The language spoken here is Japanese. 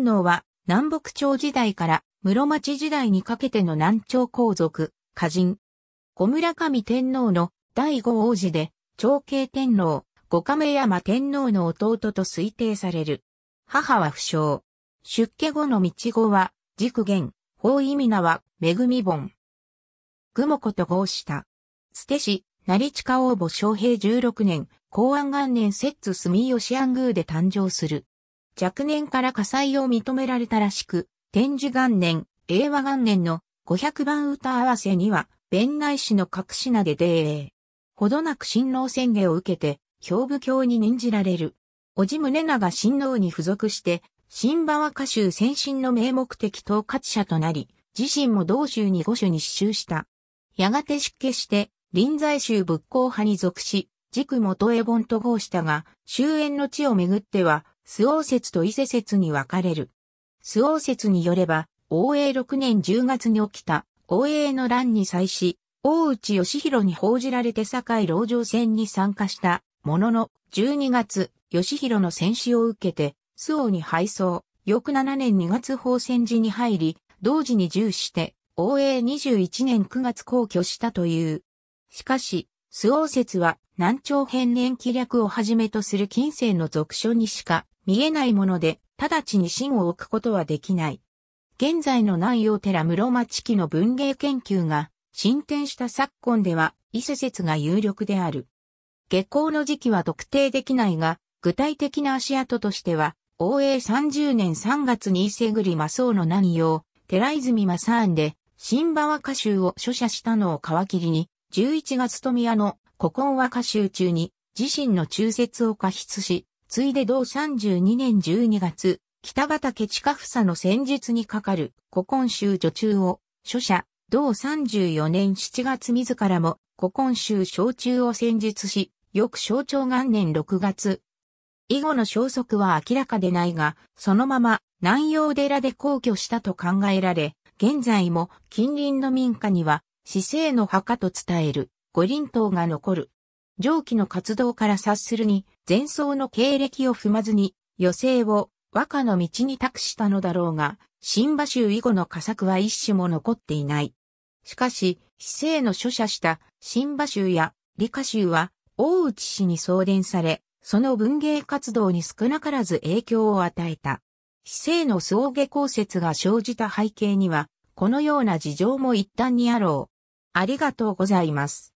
天能は南北朝時代から室町時代にかけての南朝皇族、歌人。小村上天皇の第五王子で、長慶天皇、五亀山天皇の弟と推定される。母は不詳。出家後の道後は、軸元、法意味名は、恵み本。雲子と合した。捨て氏、成近王母昌平16年、公安元年摂津住吉安宮で誕生する。若年から火災を認められたらしく、天寿元年、令和元年の500番歌合わせには、弁内氏の隠し名で出営。ほどなく新郎宣言を受けて、兵部教に任じられる。おじ宗長新郎に付属して、新馬和歌集先進の名目的統括者となり、自身も同州に五種に支集した。やがて出家して、臨済州仏教派に属し、軸元絵本と合したが、終焉の地をめぐっては、オ王説と伊勢説に分かれる。オ王説によれば、王永6年10月に起きた、王永の乱に際し、大内義弘に報じられて堺牢城戦に参加した、ものの、12月、義弘の戦死を受けて、オ王に敗走、翌7年2月法戦時に入り、同時に従して、王永21年9月皇居したという。しかし、オ王説は、南朝編年気略をはじめとする近世の俗書にしか見えないもので、直ちに芯を置くことはできない。現在の南洋寺室町期の文芸研究が進展した昨今では、伊勢説が有力である。下校の時期は特定できないが、具体的な足跡としては、応永30年3月に伊勢栗正僧の南洋、寺泉正案で、新馬和歌集を書写したのを皮切りに、11月富谷の古今和歌集中に、自身の中説を過失し、ついで同32年12月、北畠近房の戦術にかかる古今集女中を、書者、同34年7月自らも古今集小中を戦術し、翌象徴元年6月。以後の消息は明らかでないが、そのまま南洋寺で皇居したと考えられ、現在も近隣の民家には、市政の墓と伝える五輪塔が残る。上記の活動から察するに、前奏の経歴を踏まずに、余生を和歌の道に託したのだろうが、新馬州以後の佳作は一種も残っていない。しかし、市政の書者した新馬州や理科州は、大内氏に送電され、その文芸活動に少なからず影響を与えた。市政の総下降説が生じた背景には、このような事情も一端にあろう。ありがとうございます。